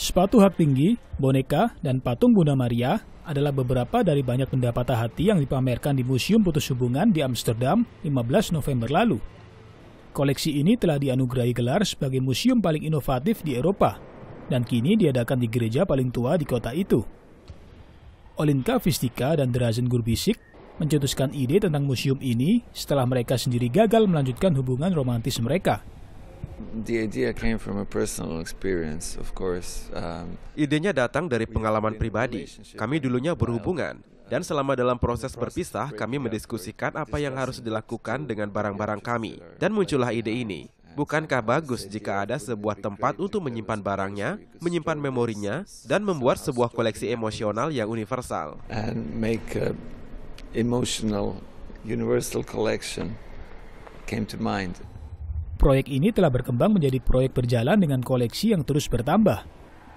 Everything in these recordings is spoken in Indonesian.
Sepatu hak tinggi, boneka, dan patung Bunda Maria adalah beberapa dari banyak benda patah hati yang dipamerkan di Museum Putus Hubungan di Amsterdam 15 November lalu. Koleksi ini telah dianugerahi gelar sebagai museum paling inovatif di Eropa dan kini diadakan di gereja paling tua di kota itu. Olinka Vistika dan Drazen Gurbisik mencetuskan ide tentang museum ini setelah mereka sendiri gagal melanjutkan hubungan romantis mereka the um, Idenya datang dari pengalaman pribadi. Kami dulunya berhubungan. Dan selama dalam proses berpisah, kami mendiskusikan apa yang harus dilakukan dengan barang-barang kami. Dan muncullah ide ini. Bukankah bagus jika ada sebuah tempat untuk menyimpan barangnya, menyimpan memorinya, dan membuat sebuah koleksi emosional yang universal? And Proyek ini telah berkembang menjadi proyek berjalan dengan koleksi yang terus bertambah.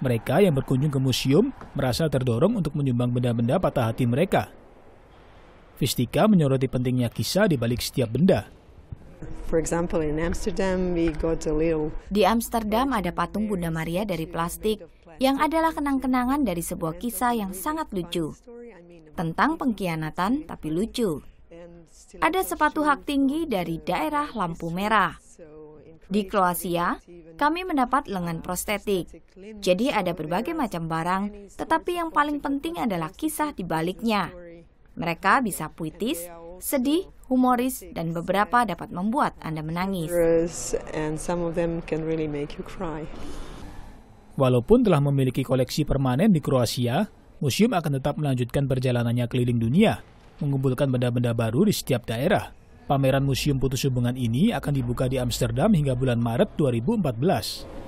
Mereka yang berkunjung ke museum merasa terdorong untuk menyumbang benda-benda patah hati mereka. Vistika menyoroti pentingnya kisah di balik setiap benda. Di Amsterdam ada patung Bunda Maria dari plastik yang adalah kenang-kenangan dari sebuah kisah yang sangat lucu. Tentang pengkhianatan tapi lucu ada sepatu hak tinggi dari daerah lampu merah. Di Kroasia, kami mendapat lengan prostetik. Jadi ada berbagai macam barang, tetapi yang paling penting adalah kisah di baliknya. Mereka bisa puitis, sedih, humoris, dan beberapa dapat membuat Anda menangis. Walaupun telah memiliki koleksi permanen di Kroasia, museum akan tetap melanjutkan perjalanannya keliling dunia mengumpulkan benda-benda baru di setiap daerah. Pameran Museum Putus Hubungan ini akan dibuka di Amsterdam hingga bulan Maret 2014.